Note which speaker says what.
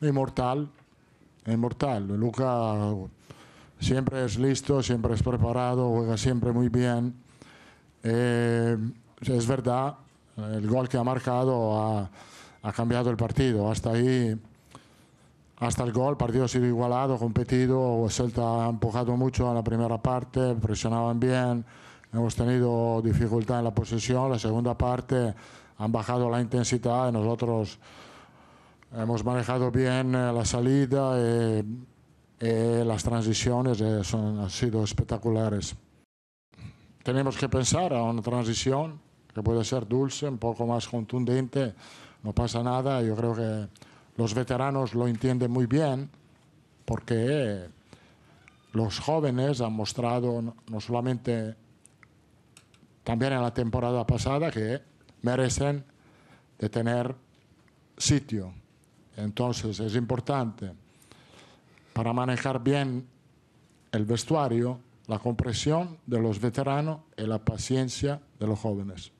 Speaker 1: Inmortal, inmortal. Luca siempre es listo, siempre es preparado, juega siempre muy bien. Eh, es verdad, el gol que ha marcado ha, cambiado el partido. Hasta ahí, hasta el gol, el partido ha sido igualado, competido. Celta ha empujado mucho en la primera parte, presionaban bien. Hemos tenido dificultad en la posesión. La segunda parte han bajado la intensidad y nosotros Hemos manejado bien eh, la salida, y eh, eh, las transiciones son, han sido espectaculares. Tenemos que pensar a una transición que puede ser dulce, un poco más contundente, no pasa nada. Yo creo que los veteranos lo entienden muy bien porque los jóvenes han mostrado no solamente también en la temporada pasada que merecen de tener sitio. Entonces es importante para manejar bien el vestuario, la compresión de los veteranos y la paciencia de los jóvenes.